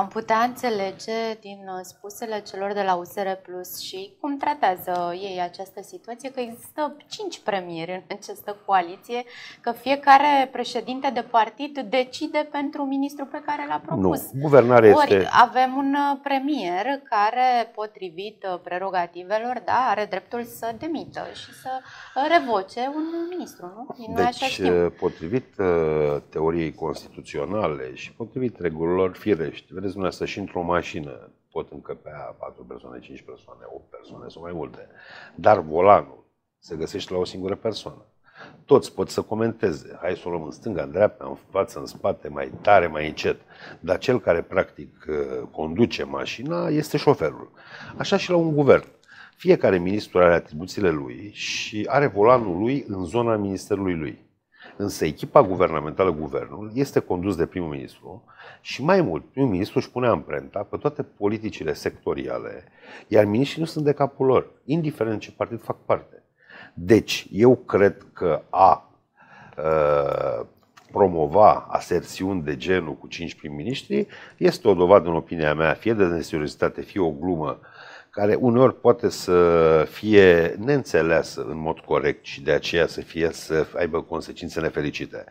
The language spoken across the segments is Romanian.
Am putea înțelege din uh, spusele celor de la USR Plus și cum tratează ei această situație că există cinci premieri în această coaliție, că fiecare președinte de partid decide pentru ministru pe care l-a propus. Nu, guvernarea Ori este... avem un uh, premier care, potrivit uh, prerogativelor, da, are dreptul să demită și să revoce un ministru, nu? Noi deci, așa știm. Eh, potrivit eh, teoriei constituționale și potrivit regulilor firești, vedeți dumneavoastră și într-o mașină pot încăpea 4 persoane, 5 persoane, 8 persoane sau mai multe, dar volanul se găsește la o singură persoană. Toți pot să comenteze. Hai să o luăm în stânga, în dreapta, în față, în spate, mai tare, mai încet. Dar cel care practic eh, conduce mașina este șoferul. Așa și la un guvern. Fiecare ministru are atribuțiile lui și are volanul lui în zona ministerului lui. Însă echipa guvernamentală, guvernul, este condus de primul ministru și mai mult, primul ministru își pune amprenta pe toate politicile sectoriale, iar miniștrii nu sunt de capul lor, indiferent ce partid fac parte. Deci, eu cred că a uh, promova aserțiuni de genul cu cinci prim-ministri este o dovadă, în opinia mea, fie de neseriozitate, fie o glumă uh, care uneori poate să fie neînțeleasă în mod corect și de aceea să fie să aibă consecințe nefericite.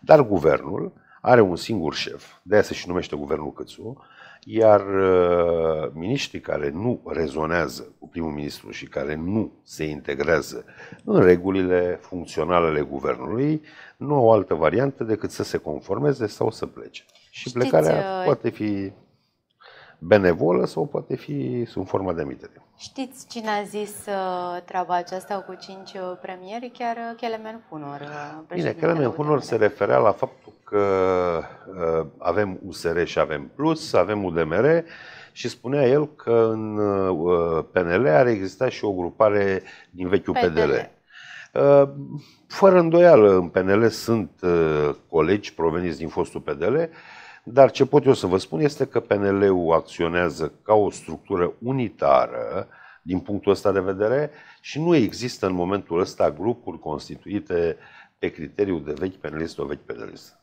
Dar guvernul are un singur șef, de aia se și numește guvernul Cățu, iar uh, miniștrii care nu rezonează cu primul ministru și care nu se integrează în regulile funcționale ale guvernului, nu au altă variantă decât să se conformeze sau să plece. Și Știți, plecarea uh, poate fi benevolă sau poate fi sub formă de emitere. Știți cine a zis uh, treaba aceasta cu cinci uh, premieri? Chiar Kelemen uh, Hunor. Uh, Bine, Kelemen Hunor se referea la faptul că uh, avem USR și avem Plus, avem UDMR și spunea el că în uh, PNL ar exista și o grupare din vechiul PNL. PDL. Fără îndoială, în PNL sunt colegi proveniți din fostul PDL, dar ce pot eu să vă spun este că PNL-ul acționează ca o structură unitară din punctul ăsta de vedere și nu există în momentul ăsta grupuri constituite pe criteriul de vechi penalist sau vechi penalist.